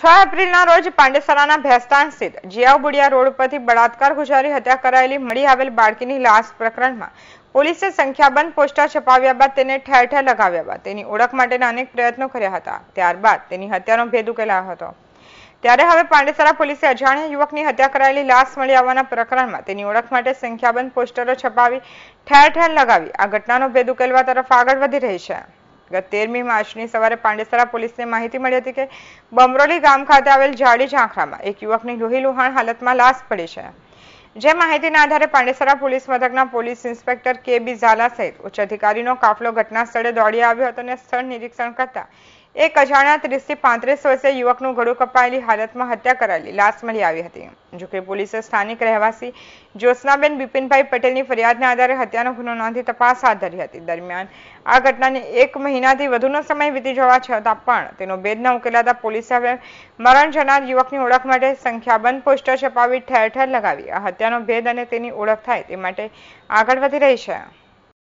છ એપ્રિલના રોજ પાંડેસરાના ભેસ્તાન સ્થિત જીયાબુડિયા રોડ પરથી બળાત્કાર ગુજારી હત્યા કરાયેલી મળી આવેલ બાળકીની લાશ પ્રકરણમાં પોલીસે સંખ્યાબંધ પોસ્ટર છપાવ્યા બાદ તેને ઠેર ઠેર લગાવ્યા બાદ તેની ઓળખ માટેના અનેક પ્રયત્નો કર્યા હતા ત્યારબાદ તેની હત્યાનો ભેદ ઉકેલાયો હતો ત્યારે હવે પાંડેસરા પોલીસે અજાણ્યા યુવકની હત્યા કરાયેલી લાશ મળી આવવાના પ્રકરણમાં તેની ઓળખ માટે સંખ્યાબંધ પોસ્ટરો છપાવી ઠેર ઠેર લગાવી આ ઘટનાનો ભેદ ઉકેલવા તરફ આગળ વધી રહી છે તેરમી માર્ચની સવારે પાંડેસરા પોલીસને માહિતી મળી હતી કે બમરોલી ગામ ખાતે આવેલ ઝાડી ઝાંખરામાં એક યુવકની લોહી લુહાણ હાલતમાં લાશ પડી છે જે માહિતીના આધારે પાંડેસરા પોલીસ મથકના police inspector K B Jhala સહિત ઉચ્ચ અધિકારીનો કાફલો ઘટના સ્થળે દોડી આવ્યો હતો અને સ્થળ નિરીક્ષણ કરતા એક અજાણ્યા ત્રીસથી પાંત્રીસ વર્ષે યુવકનું ગળું કપાયેલી હાલતમાં હત્યા કરાયેલી લાશ મળી આવી હતી જોકે પોલીસે સ્થાનિક રહેવાસી જ્યોત્સનાબેન બિપિનભાઈ પટેલની ફરિયાદના આધારે હત્યાનો ગુનો નોંધી તપાસ હાથ ધરી હતી દરમિયાન આ ઘટનાને એક મહિનાથી વધુનો સમય વીતી જવા છતાં પણ તેનો ભેદ ન ઉકેલાતા પોલીસે હવે મરણ જનાર યુવકની ઓળખ માટે સંખ્યાબંધ પોસ્ટર છપાવી ઠેર ઠેર લગાવી આ હત્યાનો ભેદ અને તેની ઓળખ થાય તે માટે આગળ વધી રહી છે